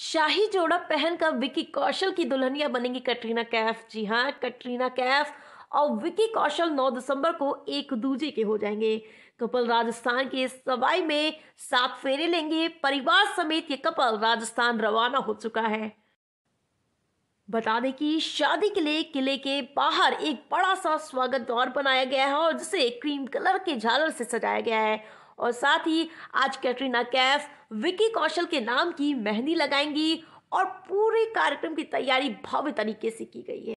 शाही जोड़ा पहनकर विकी कौशल की दुल्हनिया बनेंगी कटरीना कैफ जी हाँ कटरीना कैफ और विकी कौशल 9 दिसंबर को एक दूजे के हो जाएंगे कपल राजस्थान के सवाई में सात फेरे लेंगे परिवार समेत ये कपल राजस्थान रवाना हो चुका है बता दें कि शादी के लिए किले के बाहर एक बड़ा सा स्वागत द्वार बनाया गया है और जिसे क्रीम कलर के झालर से सजाया गया है और साथ ही आज कैटरीना कैफ विकी कौशल के नाम की मेहंदी लगाएंगी और पूरे कार्यक्रम की तैयारी भव्य तरीके से की गई है